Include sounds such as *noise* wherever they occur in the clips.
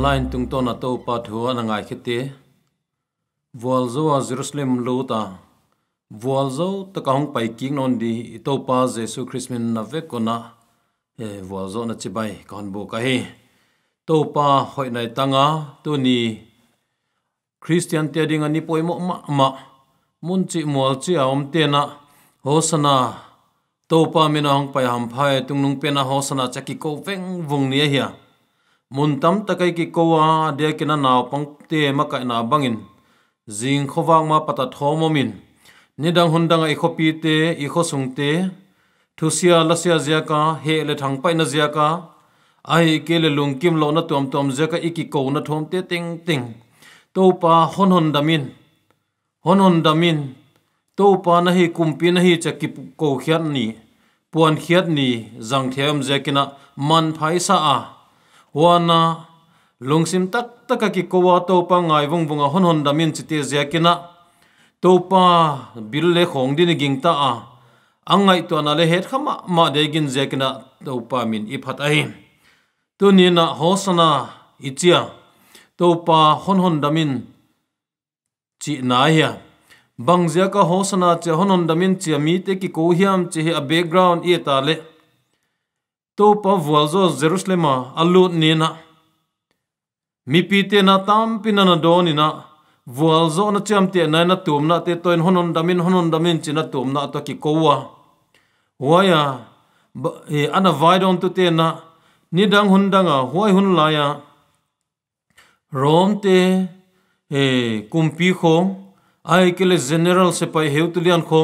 online tung to na to pa thu na ngai khiti wal zo a jerusalem lo ta wal zo ta ka hong pai king non di to pa jesu christmin na ve ko na e wal zo na chibai kon bo ka hi to pa hoi nai tanga tu ni christian te ding ani poi mo ma ma mun chi mol chi a om te na hosana to pa min hong pai ham phai tung nung pe na hosana chaki ko veng vung nia hiya mun tam takai ki kowa de kina naw pang te ma kai na bangin jing khowang ma pata thomomin nidang hundang i khopi te i khosung te thusia lasia zia ka he le thang pai na zia ka ai ke le lung kim lo na tom tom zia ka i ki ko na thom te ting ting to pa hon hon damin hon hon damin to pa na hi kumpi na hi cha ki ko khiat ni puan khiat ni zang them zia kina man phai sa a à wana lungsim tak taka ki kowa to pa ngai vong vong a hon hon damin chite zakina to pa bil le khong din ging ta a angai to na le het khama ma de gin zakina to pa min i phat ai tu ni na hosana ichia to pa hon hon damin chi na ya bang zia ka hosana che hon hon damin chi mi te ki ko hiam chi a background i e ta le tō pā vuazo Zeruslema a lūt nēna. Mi pī te nā tām pina na dō ni nā, vuazo na tiam te nai na tūm nā te toin honon damin honon damin ti na tūm nā ato ki kōua. Waya, e ana vaidon tu te nā, ni dang hun danga huai hun laya. Rōm te e kumpi khō, ai kele general se pai heu tulian khō,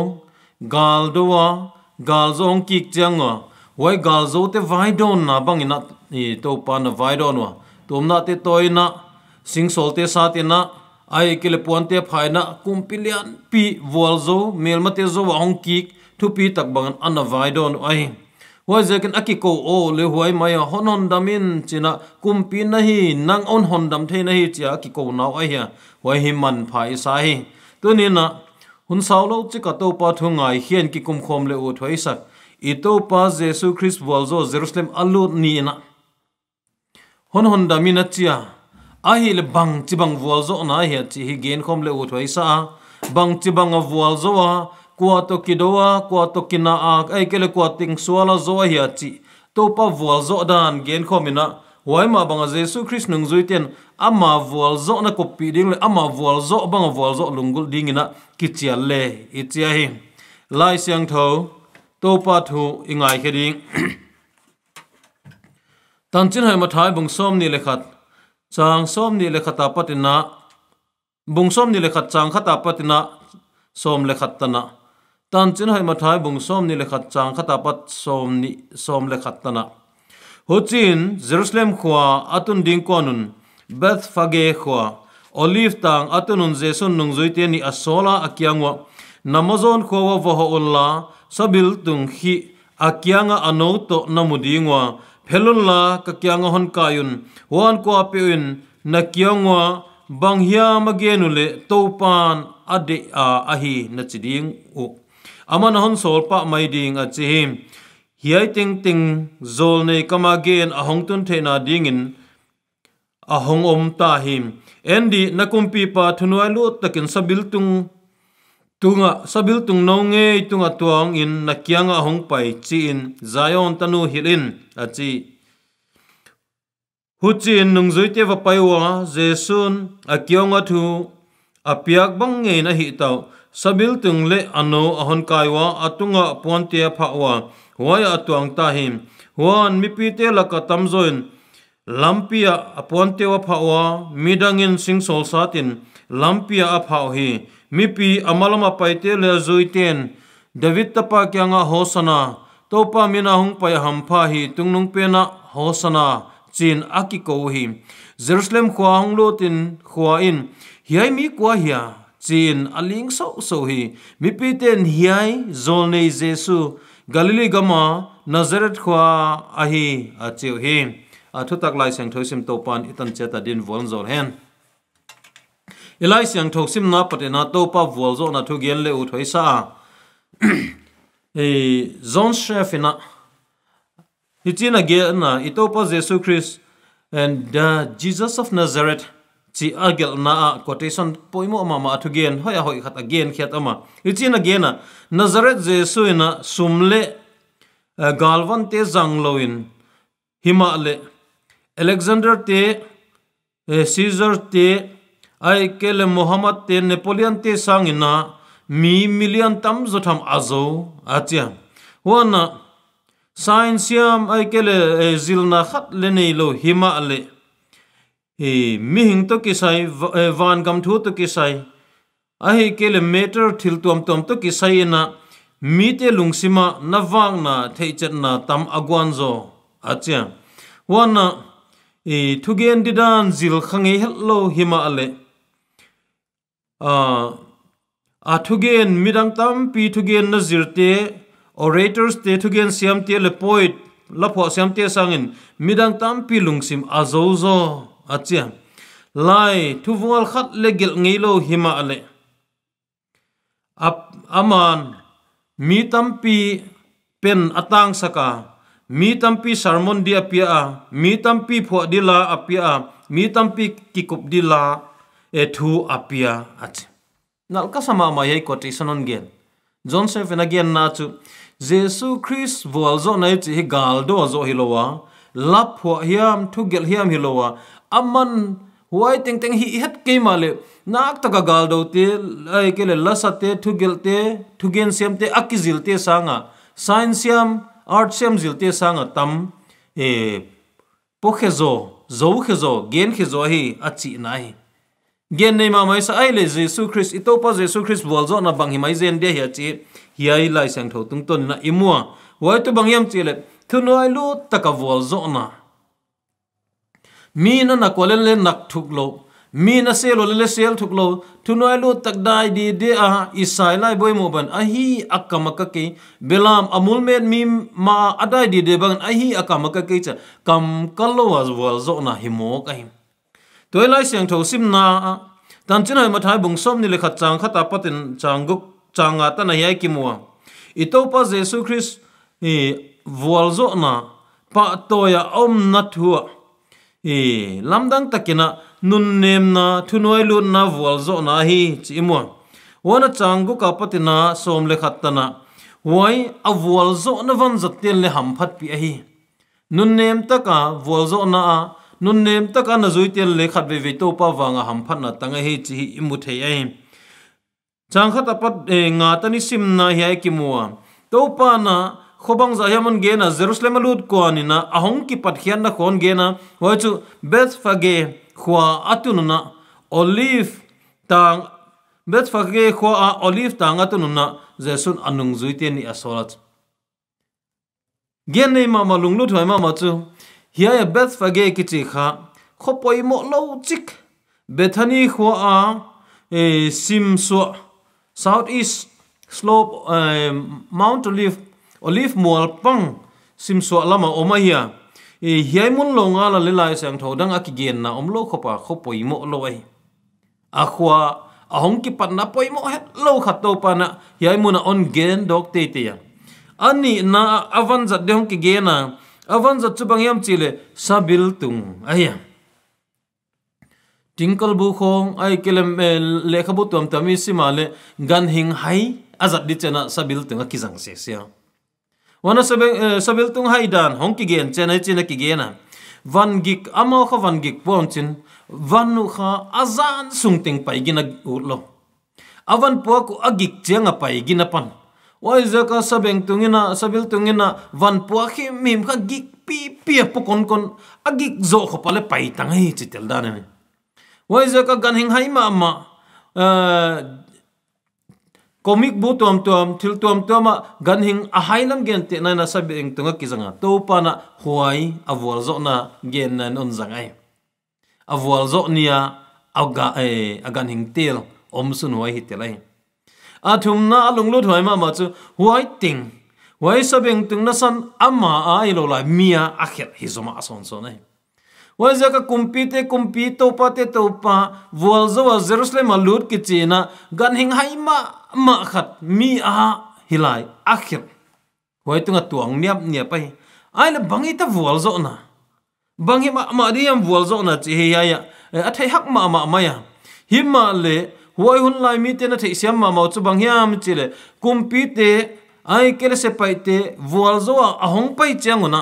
gāl doa, gāl zong kīk tiangwa, wai gal zo te vai don na bang ina i to pa na vai don wa tom na te toy na sing sol te sa te na ai kile puan te phai na kum pilian pi wal zo mel ma te zo wa ong ki thu pi tak bang an vai don ai wai zekin aki ko o le huai mai a honon damin china kum pi na hi nang on hon dam the na hi cha ki ko na ai ya wai hi man phai sa hi tu ni na hun sao lo chi ka to pa thu ngai hian ki kum khom le u thoi sak ito pa Jesu Christ walzo Jerusalem allo ni na hon hon da min atia a hi le bang chi bang walzo na hi chi hi gen khom le uthwai sa bang chi bang walzo wa kwa to kidowa kwa to kina a ai kele kwa ting suala zo hi chi to pa walzo dan gen khom ina wai ma bang Jesus Christ nung zui ten ama walzo na kopi ding le ama walzo bang walzo lungul ding ina kichia le itia hi lai siang tho tô pa thu ingai khe ding *coughs* tan chin hai ma thai bung som ni lekhat chang som ni lekhata patina bung som ni lekhat chang khata patina som lekhat tana tan chin hai ma thai bung som ni lekhat chang khata pat som ni som lekhat tana ho chin jerusalem khwa atun ding konun beth fage khwa olive tang atunun jesun nung zui zuite ni asola akiangwa namazon khwa vaho ho sabil tung hi akya nga ano to namudi nga phelon la ka kya nga hon kayun wan ko apewin na kya nga bang hiya magenu le topan ade a ahi na chiding u ama na hon sol pa mai ding a chihim hiay ting ting zol nei kama gen a hong tun thena dingin om ta him endi na kumpi pa thunwai lu takin tunga sabil tung no nge tunga tuang in nakianga hong pai chi in zion tanu hilin a chi hu chi in nung zui te va pai wa jesun a kyong a thu a piak bang nge na hi ta sabil tung le ano a hon kai wa a tunga ya tuang ta him huan mi pi lampia a wa pha wa midangin sing sol lampia a pha mipi amalama paite le ten david tapa kyanga hosana topa mina hung pai hampha hi tungnung pena hosana chin akiko hi jerusalem khwa hung lotin khwa in hi ai mi kwa hia chin aling so so hi mipi ten hiai zolne jesu galili gama nazaret khwa ahi acheu hi athutak lai sang thoisim topan itan cheta din volzol hen Ilai siyang tok sim na patena to pa volzo na thu gen le u toi sa a. *coughs* Zon chef na Iti ge na i tau pa Jesu Christ and the Jesus of Nazareth. Ti agel na a quotation poimo imo ma thu gen hoya hoi khat again khat ama. Iti na na Nazareth Jesu ina sumle eh, galvan te zang loin. Himale Alexander te eh, Caesar te ai ke le Muhammad te Napoleon te sang ina mi million tam zo tham azo atia wana science yam ai ke le eh, na khat le nei lo hima le hi mi hing to ki sai eh, van gam thu to ki sai ai ke le meter thil tuam tuam to ki sai ina mi te lungsima na wang na thei chet na tam agwan zo atia wana e thugen didan zil khangi hello hima ale A tugen, mi dangtampi tugen nazir te, orators te tugen siyam tia le poit, lapwa siyam tia saangin, mi dangtampi lungsim khat le gel hima ale. Aman, mi tampi pen atang saka, mi tampi sarmon di apia, mi tampi phuak di apia, mi tampi kikup a e thu apia ach nal ka sama ma yai quotation on gen john se fen again na chu jesu christ vol zo nai chi gal do zo hilowa lap ho hiam thu gel hiam hilowa aman huai teng teng hi het ke ma le ta taka gal do te ai ke le lasa te thu gel te thu gen sem te akizil te sanga science siam art siam zil te sanga tam e pokhezo zo khezo gen khezo hi achi nai gen nei ma mai sa ai le jesu christ ito pa jesu christ bol zo na bang hi mai zen de hi chi hi ai lai sang tho tung ton na imua wai tu bang yam chi le thu noi lu taka bol zo na mi na na ko le len nak thuk lo mi na se lo le sel thuk lo thu noi lu tak dai di de a isai lai boi mo ban a hi akamaka ke belam amul met mi ma adai di de bang a hi akamaka ke cha kam kallo az bol zo na himo mo ka him ตัวไล่เสียงถูกซิมนาตอนจีนหอยมาทายบุงส้มนี่เลยขัดจางขัดตาปัดเป็นจางกุกจางอาตันไหยกิมัวอีโตปะเยซูคริสต์อีวัวโซนาปะตัวยาอมนัทหัวอีลำดังตะกินะนุนเนมนาทุนวยลุนนาวัวโซนาฮีจิมัววันจางกุกาปัตินาส้มเลยขัดตนาวัยอวัวโซนาวันจัดเตียนเลยหำพัดปีฮีนุนเนมตะกาวัวโซนา nun nem tak an zui tian le khat ve ve to pa wanga ham phan na tanga he chi imu thei ai chang khat apat eh, nga tani sim na hi ki muwa to pa na khobang za yaman ge na jerusalem lut ko ani na ahong ki pat hian na khon ge na wa chu beth fage khwa atun na olive tang beth fage khwa a olive tang atun na jesun anung zui tian ni asolat gen nei ma ma lung lut ma ma chu hiya ya bethphage ki chi kha khopoi mo lo chik bethany khwa a e sim so south east slope e, mount olive olive mual pang sim so lama oma hiya e hiai mun lo nga la lelai sang tho dang akigen na om lo khopa khopoi mo lo ai a khwa a hong ki pan na poi mo het lo khat to pa na hiai mun on gen dok te te ya ani na avan zat de hong ki gen na awan zat chu bangyam chile sabil tung aya tinkal bu khong ai kelem eh, lekha bu tuam tami sima le gan hing hai azat di chena sabil tung ki jang se sia wana sabe eh, sabil tung hai dan hong ki gen chena chena ki gena van gik amo kha van gik pon chin nu kha azan sung sungting pai gina utlo avan po ku agik chenga pai gina pan oi zaka sabeng tungina sabil tungina van puwa khi mim kha gik pi pi po kon kon agik zo kho pale pai tang hi chitel dane ni oi zaka gan hing hai ma ma eh, comic bu tuam tuam thil tuam tuam gan hing a hailam gen te na na sabeng tunga kizanga to pa na huai avol zo na gen na non zangai avol zo nia aga e eh, agan hing tel om sun huai hi telai a thum na lung lu thoi ma ma chu huai ting huai sabeng tung na san ama a ilo la mia a khet hi zoma son so nei wa za ka kumpi te kumpi to pa te to pa wal zo jerusalem lut ki china gan hing hai ma ma khat mi a hilai a khet huai tunga tuang niap nia pai ai la bangi ta na bangi ma ma diam wal zo na chi hi ya a thai hak ma hi ma le huai hun lai mi te na thei siam ma mo chu bang hiam chile kumpi te ai kele se pai te vual zo a hong pai changuna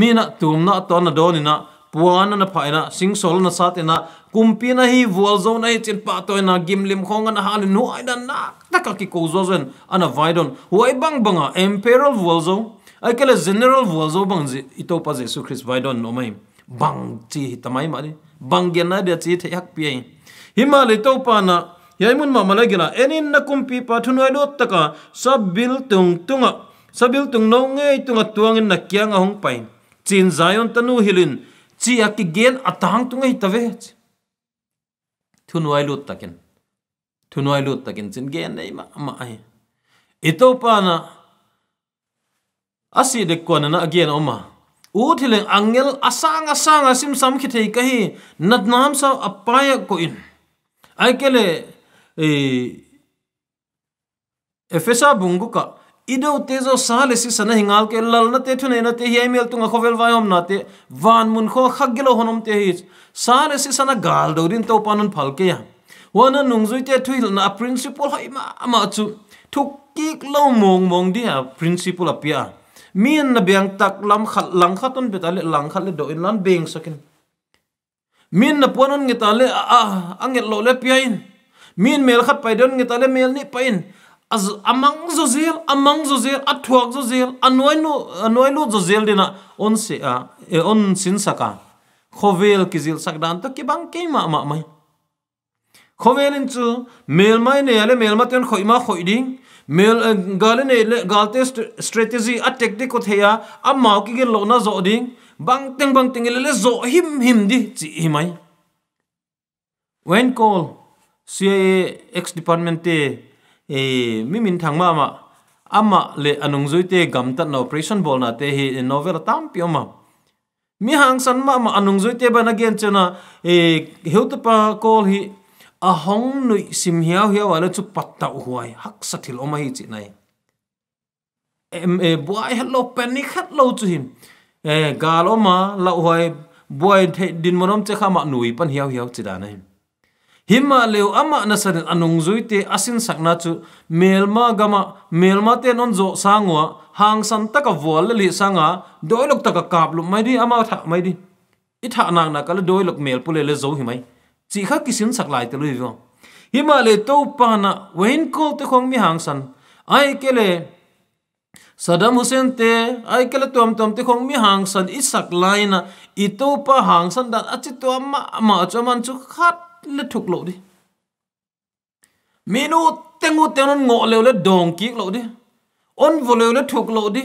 mi na tum na to na do ni na puan na phai na sing sol na sat na kumpi na hi vual zo na chin pa to na gim lim khong na hal nu ai dan na taka ki ko zo zen ana vai don huai bang banga imperial vual zo ai kele general vual zo bang ji ito pa jesu christ vai don no mai bang chi tamai ma ni bang gen na de chi the yak pi himalay to pana yaimun ma malagila enin na kumpi pa thunoi dot taka sabil tung tunga sabil tung no nge tunga tuangin na kyang ahong pain chin zayon tanu hilin chi gen atang tunga hitave thunoi lut takin thunoi lut takin chin gen nei ma ma ai ito pa na asi de ko na again oma u thileng angel asang asang asim sam khithei kahi natnam sa apaya ko in ai aikele e efesa bungu cả, ido tezo sale si sana hingal ke lalna te lal na te hi email tunga khovel vai hom na thế, van mun kho khagelo honom te hi sale si sana gal do din to panun phal ke ya wana nungzui te thôi, na principle hay ma ma chu thuk kik lo mong mong dia principle apia mien na biang tak lam khát lang khát khaton betale lang khat le do in lan beng sakin min na puanon ngi tale anget lo le piain min mel khat pai don ngi tale mel ni pain az amang zo zel amang zo zel athuak zo zel anoi nu anoi lu zo zel dina on se a on sin saka khovel ki zil sak dan to ki bang ke ma ma mai khovel in chu mel mai ne ale mel ma ten khoi ma khoi ding mel gal ne gal te strategy a tactic ko theya a mau ki ge lo na zo ding bang vâng, teng bang vâng, teng le zo him him di chi himai when call cia ex department te e mimin thangma ma ama le anung à zui te gam tat operation bol na te hi novel tam pi ma mi hang san ma ma anung à zui te ban again chena e heu pa call hi a à hong nui sim hiao hiao ala chu patta huai hak sathil oma hi chi nai em e boy hello panic hello lo him e gal oma la hoi boy the din monom che khama nui pan hiao hiao chida na hima leo ama na san anung zui te asin sakna chu melma gama melma te non zo sangwa hang san taka vol li sanga doilok taka kap lu mai di ama tha mai di i tha nang na kala doilok mel pule le zo hi mai chi kha kisin sak lai te lu hi hima le to pa na wen ko te khong mi hang san ai kele สดมุเซนเตะไอ้เคลตัวมตัวมติคงมีหางสันอิสักไลน่ะอิตูปะหางสันดันอัจิตัวมะมาจอมันชุกขัดเลดถูกโลดิมีนูเตงูเตงนั้นงอเลวเลดดองกิกโลดิอันวเลวเลดถูกโลดิ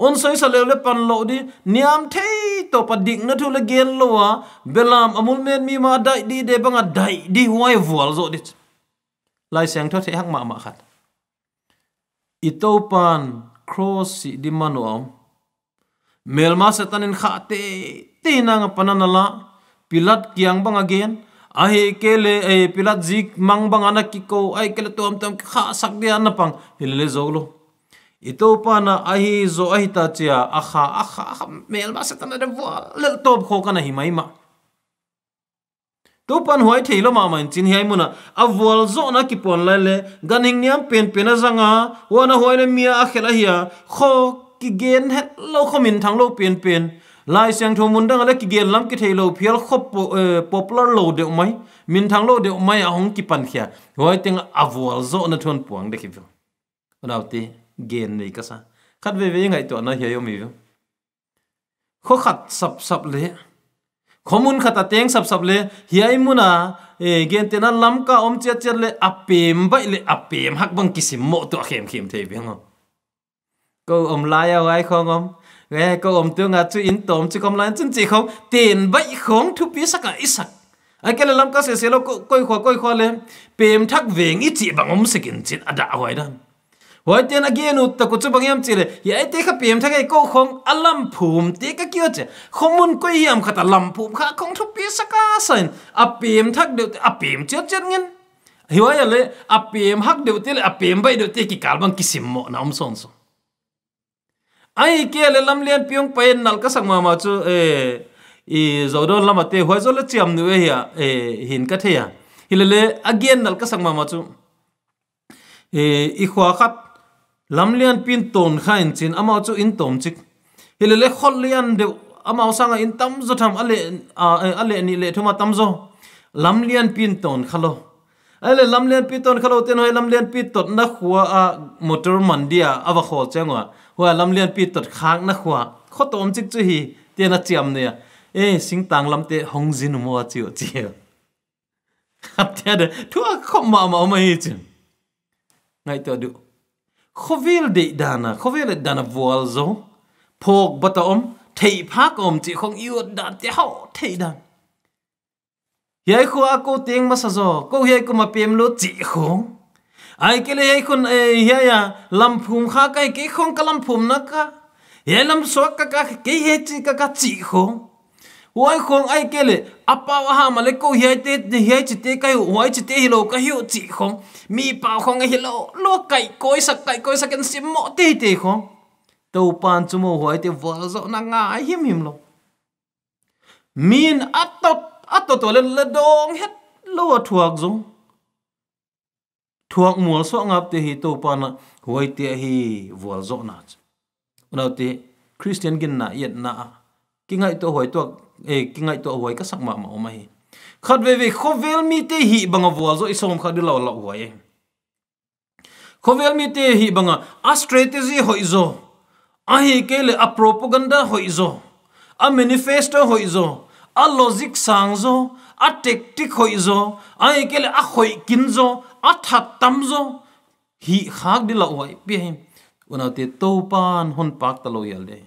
อันสอยสเลวเลดปันโลดิเนียมเทยตัวปัดดิกนั่นทุเลเกนโลวะเบลามอมุลเมนมีมาได้ดีเดบังอ่ะได้ดีไว้วัวโลดิไลเสียงทอดเทหักมามาขัดอิตูปัน cross di mano melma setanin khate te na nga pananala pilat kiang bang again ahi kele e eh, pilat zik mang bang anak kiko ay kele tuam tam kha sak dia na pang hilele zoglo ito pa na ahi zo ahi ta chia akha akha melma setanin wa lel top kho kana ma. tu pan hoi thei lo ma man chin hiai muna avol zo na ki pon la le gan hing niam pen pen a zanga wa na hoi le mia a khela hia kho ki gen het lo kho min thang lo pen pen lai sang tho mun dang la ki gen lam ki thei lo phial kho eh, popular lo de mai min thang lo de mai a hong ki pan khia hoi teng avol zo na thon puang de ki vi onaw te gen nei ka sa khat ve ve ngai to na hiai yo mi vi kho khat sap sap le khomun khata teng sap sap le hiai muna e gen tena lam ka om chet chet le apem bai le apem hak kí kisim mo to khem khem the biếng ngo ko om lai a ai không om nghe ko om tu nga chu in tom chu không lai chen chỉ không tiền bai không thu phí sắc a sắc ai cái lam ka sẽ sẽ lo coi koi kho koi kho le pem thak veng i chi bang om sekin chin ada hoài dan hoi tiền na ge nu ta ku chấp bang chỉ chi le ya te kha pem tha ge ko khong alam phum thì cái kia chứ không muốn yam kha khát lam phum kha khong thu pi saka sain a pem thak de a pem che che ngin hiwa ya le a pem hak de te le a pem bai de te ki kal bang kisim mo na om son so ai ke le lam lian piong pa en nal ka sang ma ma chu e i zodon làm thế hoi zo le chiam nu e ya e hin ka the ya hilele again nal ka sang ma chú chu e i lam lian pin ton kha in chin ama chu in tom chik hilele khol lian de ama sanga in tam zo tham ale ale ni le thuma tam zo lam lian pin ton khalo ale lam lian pin ton khalo te noi lam lian pin tot na khuwa a motor mandia awa khol changwa hua lam lian pin tot khang na khuwa kho tom chik chu hi te na chiam ne e sing tang lam te hong jin mo chiu chiu khát thế đấy thua không mà mà mà hi chứ ngay từ được đà khovel de dana khovel dana vual zo phok bata om thầy phak om chỉ không yêu dan te hao thei dan yai khu a cô tiếng mà sao cô yai cô mà pem lo chỉ không, ai cái này yai con e, yai à lâm phum khá cái cái không cái lâm phum nó cả yai lâm xóa cái cái cái hết cái cái chỉ không huai khong ai kele apa wa ha male ko hiai te hiai chite kai huai chite hilo ka hiu chi khong mi pa khong ai hilo lo kai koi sak kai koi sak en sim mo te te khong tau pan chumo huai te wa zo na nga him him lo min atot atot to le le dong het lo thuak zong thuak mua so ngap te hi tau pan huai te hi wa zo na nào te christian gin na yet na ki ngai to hoi to e ki ngai to hoi ka sakma ma ma hi về về ve khovel mi te hi xong wal zo isom kha dilo ấy hoi khovel mi tê hi banga a strategy hoi zo a hi ke le a propaganda hoi zo a manifesto hoi zo a logic sáng zo a tactic hoi zo a hi ke le a hoi kin zo a that tam zo hi khak dilo hoi pi hi una te to pan hon pak ta lo yal dei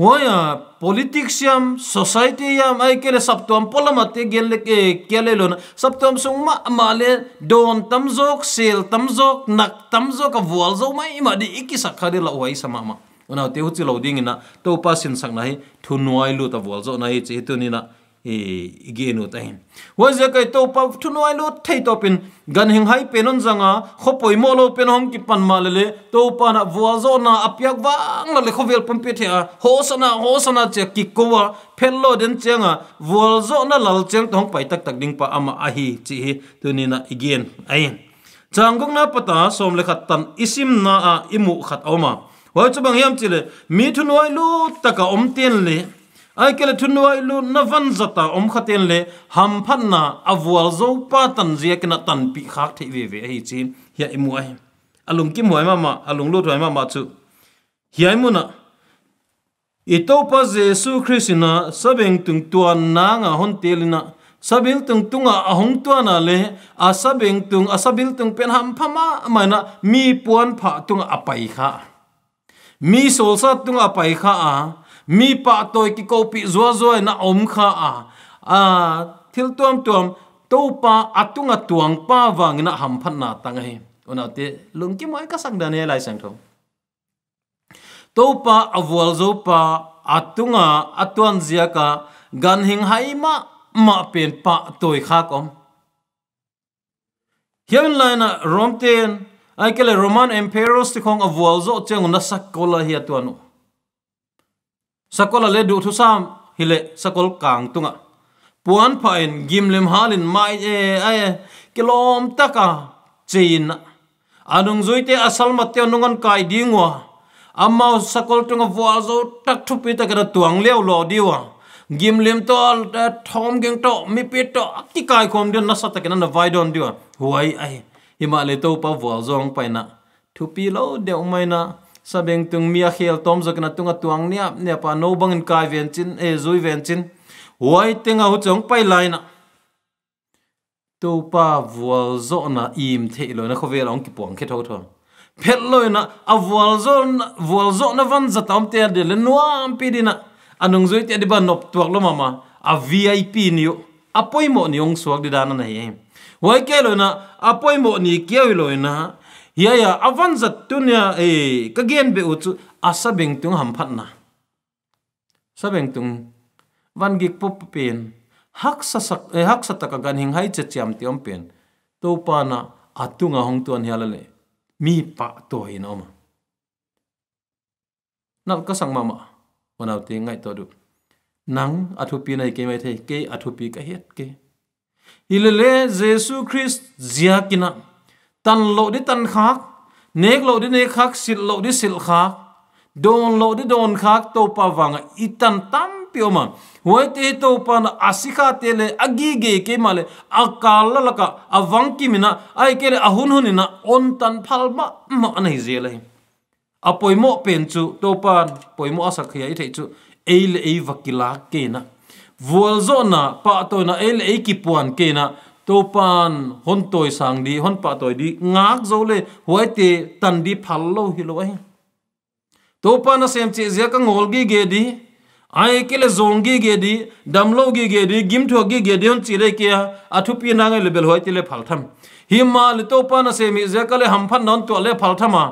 hoya uh, politics yam society yam um, ai kele sab tuam polamate gel le ke kele lon sab tuam sung ma male don tam jok sel tam jok nak tam jok ka wal zo mai ima di ikisa khade la wai sama ma ona te hu chi lo ding na to pa sin sang na hi thu nuai lu ta wal zo na hi che tu ni na igenu ta wa ze kai to pa thunu ai lo thei to pin gan hing hai penon zanga khopoi mo lo pen hom ki pan ma le to pa na vua zo na apyak wang la le khovel pam pe the a ho sana ho sana che ki ko wa phel lo den chenga vua zo na lal chel thong pai tak tak ding pa ama a hi chi hi tu ni na igen ai changkong na pata som le khat tan isim na a imu khat oma wa chu bang yam chi le mi thunu ai lo taka om ten le ai kể kele thunwa ilu na van zata om khaten lệ, ham phan na avual zo pa tan zia kena tan pi khác thì ve ve hi chin hi imu ai alung kim hoi ma ma alung lu thoi ma ma chu hi ai mu na itopa Jesu Krishna sabeng tung tua na nga hon telina sabil tung tunga ahong tuana le asabeng tung asabil tung pen ham phama na, mi puan pha tung apai kha mi solsa tung apai kha a mi pa toy ki ko pi zua zua na om kha a a thil tuam tuam to pa atunga tuang pa wang na ham phan na tang hi ona te lung ki mai ka sang da ne lai sang tho to pa awal zo pa atunga atuan zia ka gan hing hai ma ma pen pa toy kha kom hian lai na rom ten ai kele roman emperors ti khong awal zo cheng na sakola hi atuanu sakola le du thu sam hile sakol kang tunga puan pha en gimlem halin mai e ai e, kilom taka chein anung zuite asal matyo nungan kai dingwa amao sakol tunga wazo tak thu pi ta kada tuang leo lo diwa gimlem to eh, thom geng to mi pi to akti kai khom den na sata kana na vai don diwa huai ai himale to pa wazo ong paina thu pi lo deu mai na sabeng tung mia khel tom zok na tunga tuang nia ne pa no in kai ven chin e zui ven chin huai tenga hu chong pai lai na to pa vual zo na im the lo na khovel ong ki pong khe tho thon phet lo na a vual zo vual zo na van za tam te de le nuam pi dina anung zui te de ban nop tuak lo mama a vip niu apoi mo ni ong suak de dana na he huai ke lo na apoi mo ni keu lo na Yeah yeah, avan zat tunya e ka gen be u chu asa beng tung ham na sa beng tung van gik pop pen hak sa sak e hak sa taka gan hing hai che cham tiom pen to pa na atunga hong tuan hiala mi pa to hi no ma nal sang mama wanaw ti ngay to du nang athupi nai ke mai the ke athupi ka het ke hilele jesu christ zia kina tan lộ đi tan khác nek lộ đi nek khác sil lộ đi sil khác đồn lộ đi đồn khác tàu pa vang itan tam pio mà, huai te tàu pa na asika à te le agi à ge ke ma là akala la ka awang à ki mina ai ke là ahun hun na on tan palma mà anh anai je le apoi mo pen chu to pa poi mo asak khia i thei chu ei le ei vakila ke na vual zona pa tàu na ei le ei ki ke na topan hon toy sang di hon pa toy di ngak zo le huai te tan di phal lo à, hi lo à. ai topan sem che zia ka ngol gi ge di ai ke le zong gi ge di dam lo gi ge di gim tho gi ge di hon chi le kia athu pi na ngai level bel huai te le phal tham hi ma le topan sem zia ka le ham phan non to le phal thama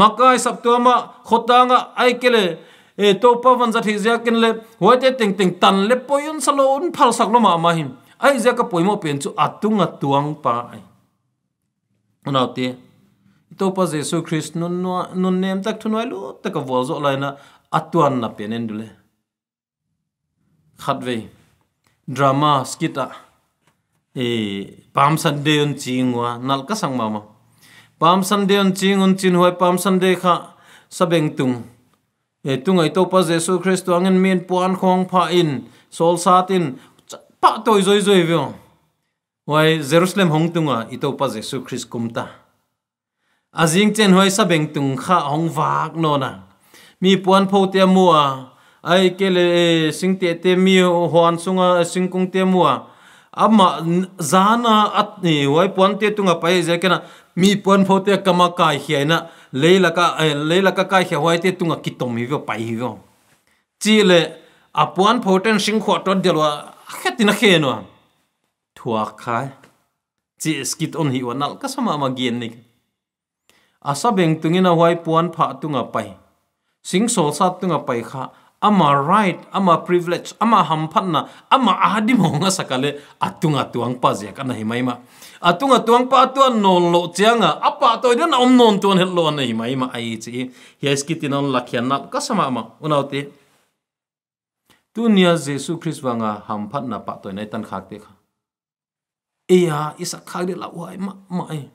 makai sap to ma khotanga ai ke le e topa van za thi zia ken le huai te ting ting tan le poyon salo un phal sak lo ma ma him ai giờ za ka poimo pen tung atunga tuang pa ai ona te to pa jesu christ nun nun nem tak thunwai lu tak vol zo lai na atuan na pen en dule khat ve drama skita e pam sunday on chingwa nal ka sang mama pam sunday on ching on chin hoi pam sunday kha sabeng tung e tungai to pa Jesus christ angen min puan khong pha in sol in pa toi zoi zoi vio wai jerusalem hong tunga ito pa jesu christ kumta azing chen hoi sa beng tung kha hong vak no na mi puan pho te mua ai ke le e, sing te te mi hoan sunga e, sing kung te mua ama zana at ni wai puan te tunga pai je na, mi puan pho te kama kai hi na leila ka e, leila ka kai hi hoi te tunga kitom hi vio pai hi vio chi le apuan pho ten sing kho tot delwa Achet in ache no. Tuak kai. Chi skit on hi wanal ka sama ma gien nik. Asa beng tungin a wai puan pha tunga pai. Sing sol sa tunga pai kha. Ama right, ama privilege, ama hampanna, ama ahadi mo nga sakale atunga tuang pa zia kana himaima. Atunga tuang pa tuan non lo tianga apa to den om non tuan het lo na himaima ai chi. Hi skitin on lakhian nal ka sama ma unauti. tu nia Jesu Christ wanga hamphat na pa tôi này tan khak te kha iya isa khak de lau hoài ma ma ai e.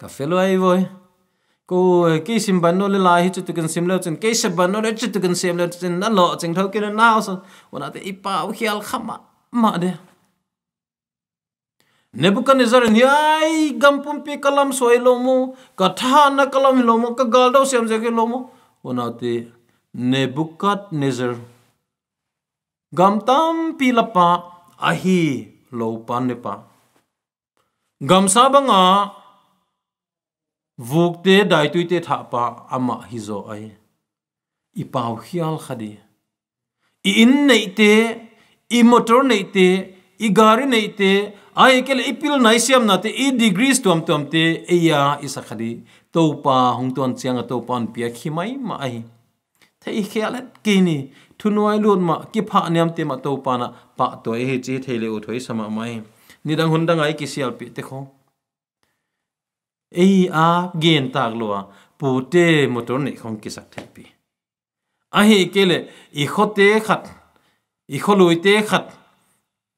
ka felo ai voi cô eh, ke sim ban no le la hi chu kan sim le trên ke sim ban no le chu kan sim le chen na lo chen thau ke na so ona te ipa u khial khama ma de Nebuchadnezzar ni ai pum pi kalam soi lomo ka tha na kalam lomo ka gal do sem je ke lomo ona te Nebuchadnezzar gam tam pilapa ahi lo pan nepa gam sabanga vukte dai tuite thapa ama hizo ai ipau hial khadi i in neite i motor neite i gari neite ai e kel ipil naisiam nate i degrees tuam tuam te eya isa khadi topa hongton chianga topan pia khimai ma ai thế ý khía lết kỳ nì thu nuôi luôn mà kí phạ niệm tiêm mà tàu pana bạ tuổi hết chi thầy liệu thuế sama mai ni đang hun đang ấy kí xial bị thế không Ai à gen ta lo bù tê một chỗ này không kí sắc thế đi. à hi kí lệ ý khó tê khát ý khó lùi tê khát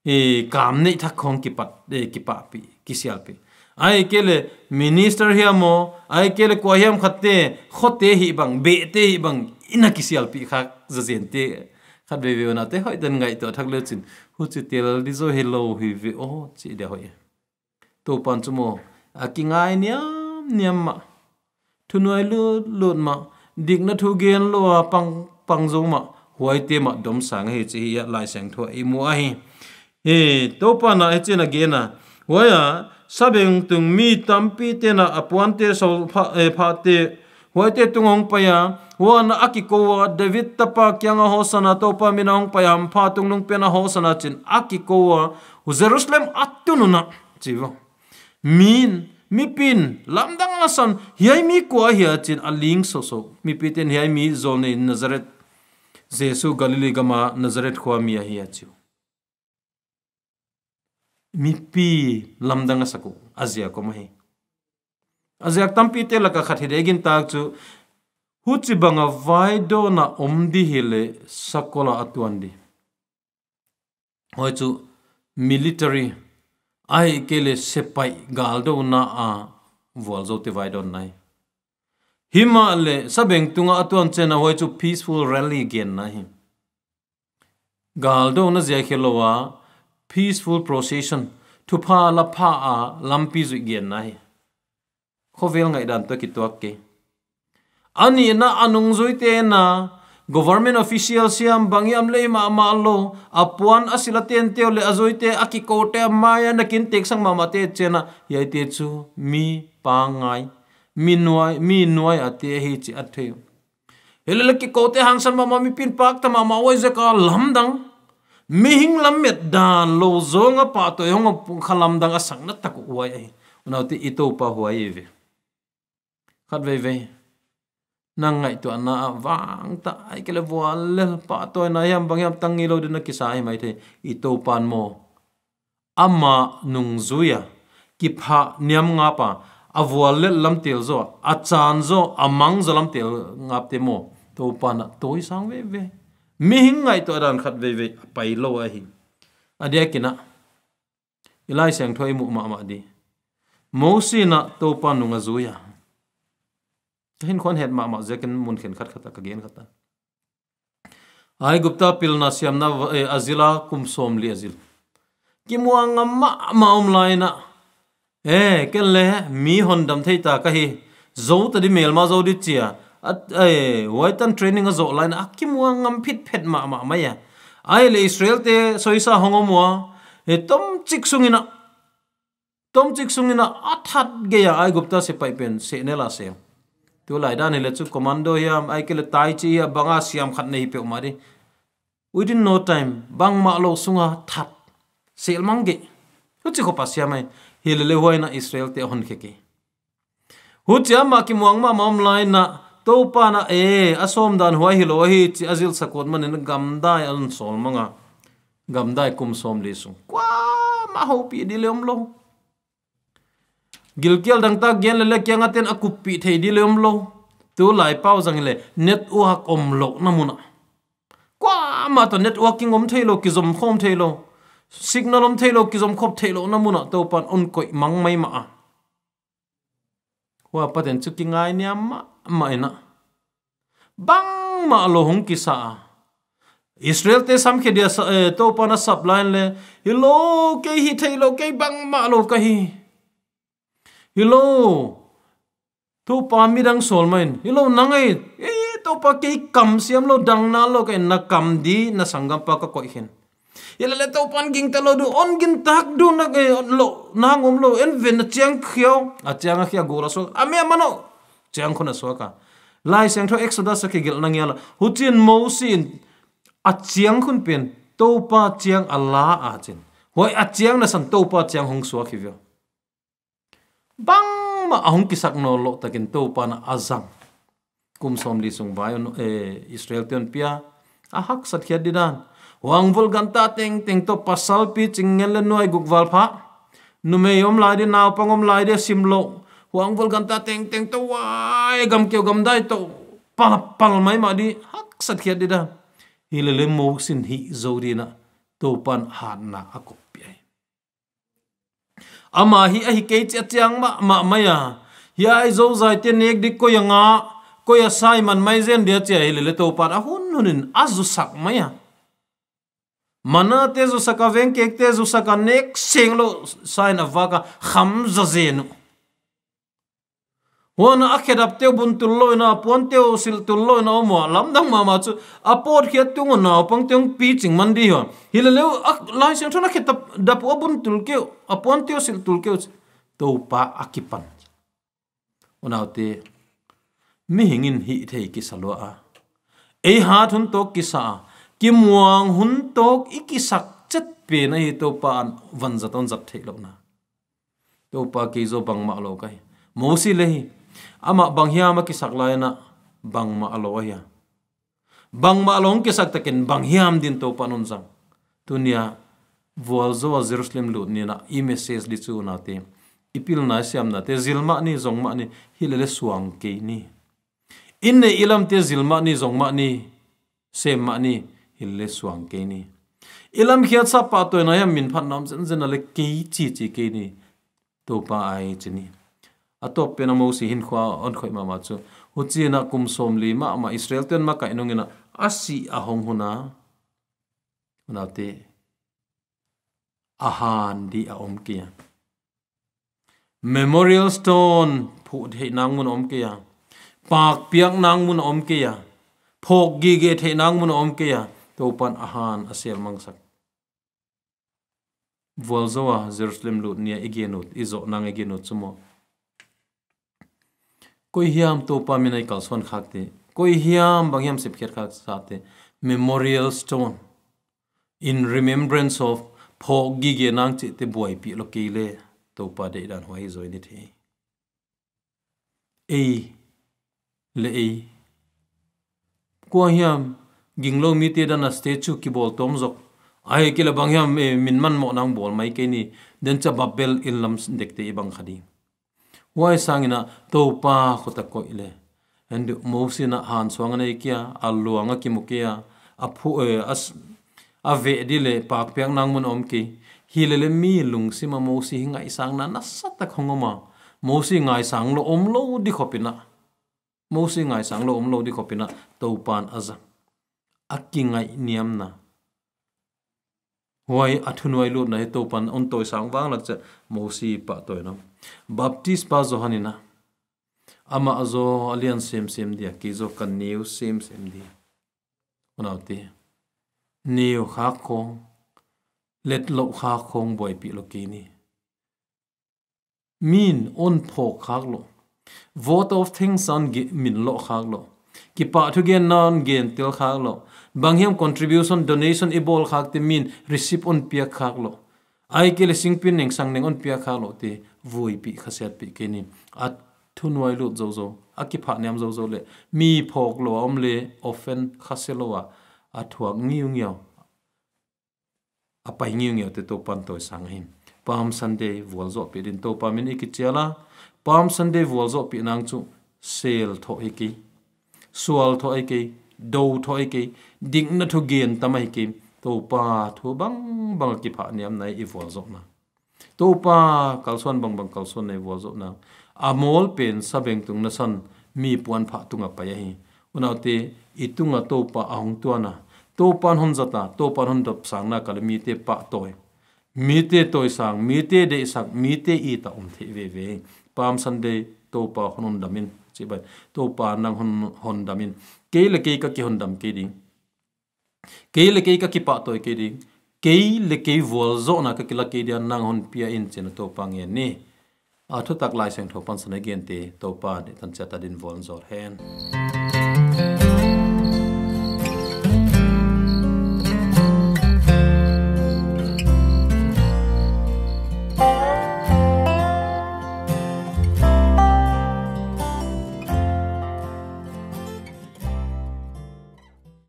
ý cảm này thắc không kí bát để kí bạ đi, kí xial bị ai kele minister hiamo ai kele khát hiam khatte khote hi bang be te hi bang ina kisial pi khak za zen te khat ve ve na te hoi den ngai to thak le chin hu chi tel di zo hello hi ve o chi de hoi to pan chu mo a ki ngai niam niam ma thu noi lu lon ma dik na thu gen lo pang pang zo ma huai te ma dom sang he chi ya lai sang tho i mu a hi he to pan na chi na ge na huai a sabeng tung mi tampi te na apuan te so pha e pha te huaite tungong paya wana akikowa david tapa kyanga hosana topa minang payam pha tunglung pena hosana chin akikowa jerusalem attununa chiwa min mi pin lamdang asan hiai mi kwa hia chin aling so so mi piten hiai mi zone Nazareth, jesu galili gama Nazareth khwa mi hia chiu mi pi lamdang asako azia ko mahi azak tampi te laka khathi regin tak chu hu chi banga vai do na om di hile sakola atuan di hoi chu military ai kele sepai gal do na a wal zo te vai don nai hima le sabeng tunga atuan chen hoi chu peaceful rally gen na hi gal do na zia khelowa peaceful procession thupa la pha a lampi zu gen na hi khovel ngai dan to ki tuak ke ani na anung zui te na government official siam bangi am le ma ma lo apuan asila ten te le azoi te aki ko te ma ya na kin tek sang ma ma te chena yai te chu mi pangai mi nuai mi nuai ate hi chi athe hele le ki ko te hang san ma ma mi pin pak ta ma ma oi zaka lam dang mi hing lam met dan lo zonga pa to yong khalam dang asang na tak wai ai unaw te ito pa huai e ve khát về về nang ngai tu na wang ta ai kele wa le pa to na yam bang yam tang ngilo de cái sai mai thế i to pan mo ama nung zuya ki pha niam nga pa avwa le lam tiêu zo a chan zo mang zo lam tel ngap te mo to pan to i sang ve ve mi hing ngai to dan khat ve ve pai lo a hi adia kina ilai sang thoi mu ma ma đi mo si na to pan nunga zuya hin khon het ma ma zekin mun khen khat khata ka gen khata ai gupta pilna siam na eh, azila kum som li azil ki muang ma ma om laina e ken le mi hon dam thei ta ka hi zo ta di mel ma zo di chia at e tan training a zo laina ki muang ngam phit phet ma ma ma ya ai le israel te soisa hongomwa e tom chik sungina tom chik sungina athat ge ya ai gupta se pai pen se ne la sem tu lai da ne le chu commando hiam ai ke le tai chi ya banga siam khát này nei pe umari within no time bang ma lo sunga that sel mangge hu chi ko pasiam ai hil le hoi na israel te hon kheke hu cha mà ki muang ma mam lai na to pa na e asom dan huai hilo hi chi azil sakot man ne gam dai an sol manga gam dai kum som le su kwa ma ho pi di om lo gilkial dang ta gen le kyang aten akup pi thei di lem lo tu lai pau jang le net u hak om lo namuna kwa ma to networking om thei lo ki zom khom thei lo signal om thei lo ki zom khop thei lo namuna to pan on koi mang mai ma wa paten chu ki ngai ne ma ma e na, bang ma lo hung ki sa Israel te sam khe dia to pana supply le hello ke hi thei lo ke bang ma lo ka hi hello thu pa mi dang sol main hello nangai e eh, eh, to pa ke kam siam lo dang na lo kai na kam di na sangam pa ka koi hin ilale to pan ging ta lo du on gin tak du na ke lo na ngom lo en ven chiang khio a chiang khia ra so ame mano chiang khona so ka lai sang tho exodus ke gil nang yala hutin sin a chiang khun pen to pa chiang ala a chin hoi a chiang na san to pa chiang hong so khivyo bang ma ahong kisak no lo takin to pan azang kum som li sung vai e eh, israel tion pia a hak sat khia dinan huang vol ganta teng teng to pasal pi chingel noi guk wal pha nume yom lai de pang om lai de sim lo wang vol ganta teng teng to wai gam kyo gam day to pal pal mai ma di hak sat khia dinan hilele mo sin hi na to pan han na akop ama hi a hi ke chi chang ma ma ma ya hi ai zo zai te nek dik ko yanga ko ya sai man mai zen dia chi hi le le to par a hun hunin azu sak ma ya. mana te zo saka ven ke te zo saka nek sing lo sai na va kham za zenu wana akhet ap teu bun tul loi na pon teu sil tul loi na mo lam dang ma ma chu apot khiat tung na pang teu pi ching man di ho hil leu ak lai sem thona khet tap dap o bun tul keu apon teu sil tul keu to pa akipan ona te mi hingin hi thei ki salo a ei ha thun to ki sa ki muang hun tok ikisak chất về này tôi pa vẫn giật on giật thế lâu na tôi pa kỳ zo bằng ma lo cái mô lehi ama bang hiama ki na bang ma alo ya bang ma along ki sak takin bang hiam din to panon jang tunia vual zo jerusalem lut ni na i message li chu na te ipil na siam na te zilma ni zongma ni hilele suang ke ni in ne ilam te zilma ni zongma ni sem ma ni hilele suang ke ni ilam khiat sa pa to na yam min phan nam zen zen ale ke chi chi ke ni to pa ai chi ni atop pe na mo si hin khwa on khoi ma ma chu hu chi na kum som li ma ma israel ten ma kai nong ina asi a hong huna na te ahan di a om kia memorial stone phu the nang mun om kia pak piang nang mun om kia phok gi ge the nang mun om kia to pan ahan asel mang sak volzowa jerusalem lut nia egenut izo nang egenut chumo koi hiam to pa minai kalson khakte koi hiam bangyam sep kher khak sate memorial stone in remembrance of pho gi ge nang chi te boy pi lo ki le to pa de dan hoi zoi ni the ei le ei ko hiam ging lo mi te dan a statue ki bol tom zok ai kila bangyam e min man mo nang bol mai ke ni den cha babel in lam dekte bang khading wai sangina to pa khota koile and mosi na han swang nei kia allu anga ki mukia aphu eh, as a ve dile pak pek nang mun om ki hilele mi lung sima mosi hinga isang na nasat tak hongoma mosi ngai sang lo om lo di khopina mosi ngai sang lo om lo di khopina to pan aza akki ngai niam na wai athunwai lo na he to pan on toy sang wang la cha mosi pa toy no baptis pa zo ama azo alian sem sem dia ki zo kan new sem sem dia ona te new kha let lo kha khong boy pi lo ki min on pho kha lo vote of things on gi min lo kha lo ki pa thu gen non gen til kha lo bang hem contribution donation ibol e kha te min receive on pia kha lo ai ke le singpin neng sang neng on pia kha lo te vui pi khasiat thu kenin at thunwai lut zo zo akipha nem zo zo lệ, mi phok lo om lệ, offen khaselowa athuak ngiu ngiao apai ngiu ngiao thì to pan tôi sang him palm sunday vol zo pi din to pa min ikichiala palm sunday vol zo pi nang chu sel thôi hiki sual tho hiki do tho hiki nó na gian gen tamai kim tô pa thu bang bang ki pha niam nai i vol zo na tô pa kal son bang bang kal son nei vol zo na amol pen sabeng tung na san mi puan pha tung tunga pa hi unaute itunga tô pa ahong tuana tô pan hon zata tô pan hon dop sang na kal mi te pa toy mi te toy sang mi te de sak mi te i ta um the ve ve pam san de tô pa honon damin chi bai tô pa nang hon hon damin ke le ke ka ki hon dam ke ding ke le cái ka ki pa toy ke ding ke le ke vol zo na ka ki la ke năng nang hon pia in trên tàu pang ye ni a thu tak lai sang tho pan san again tàu to pa de tan cha ta din vol zor hen